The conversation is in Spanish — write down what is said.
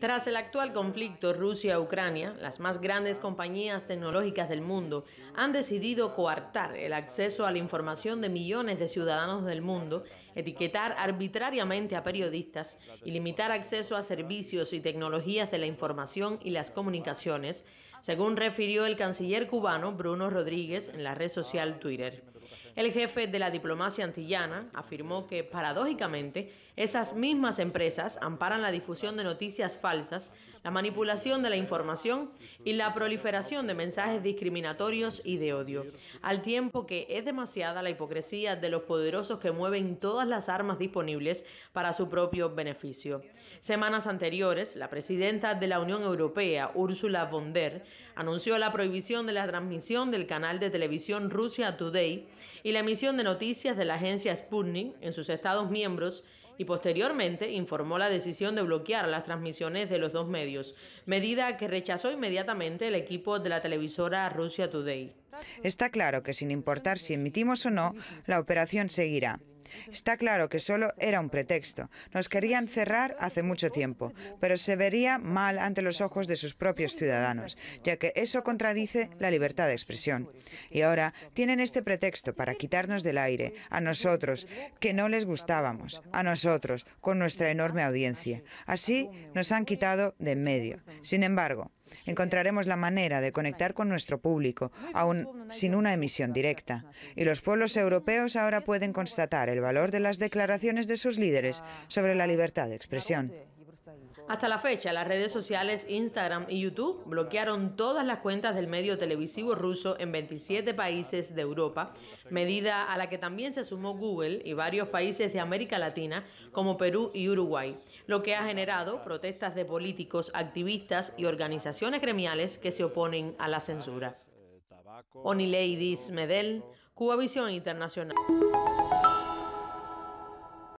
Tras el actual conflicto Rusia-Ucrania, las más grandes compañías tecnológicas del mundo han decidido coartar el acceso a la información de millones de ciudadanos del mundo, etiquetar arbitrariamente a periodistas y limitar acceso a servicios y tecnologías de la información y las comunicaciones, según refirió el canciller cubano Bruno Rodríguez en la red social Twitter. El jefe de la diplomacia antillana afirmó que, paradójicamente, esas mismas empresas amparan la difusión de noticias falsas, la manipulación de la información y la proliferación de mensajes discriminatorios y de odio, al tiempo que es demasiada la hipocresía de los poderosos que mueven todas las armas disponibles para su propio beneficio. Semanas anteriores, la presidenta de la Unión Europea, Ursula von der, anunció la prohibición de la transmisión del canal de televisión Rusia Today y la emisión de noticias de la agencia Sputnik en sus estados miembros y posteriormente informó la decisión de bloquear las transmisiones de los dos medios, medida que rechazó inmediatamente el equipo de la televisora Russia Today. Está claro que sin importar si emitimos o no, la operación seguirá. Está claro que solo era un pretexto. Nos querían cerrar hace mucho tiempo, pero se vería mal ante los ojos de sus propios ciudadanos, ya que eso contradice la libertad de expresión. Y ahora tienen este pretexto para quitarnos del aire, a nosotros, que no les gustábamos, a nosotros, con nuestra enorme audiencia. Así nos han quitado de en medio. Sin embargo, Encontraremos la manera de conectar con nuestro público, aún sin una emisión directa. Y los pueblos europeos ahora pueden constatar el valor de las declaraciones de sus líderes sobre la libertad de expresión. Hasta la fecha, las redes sociales Instagram y YouTube bloquearon todas las cuentas del medio televisivo ruso en 27 países de Europa, medida a la que también se sumó Google y varios países de América Latina como Perú y Uruguay, lo que ha generado protestas de políticos, activistas y organizaciones gremiales que se oponen a la censura. Medel, Internacional.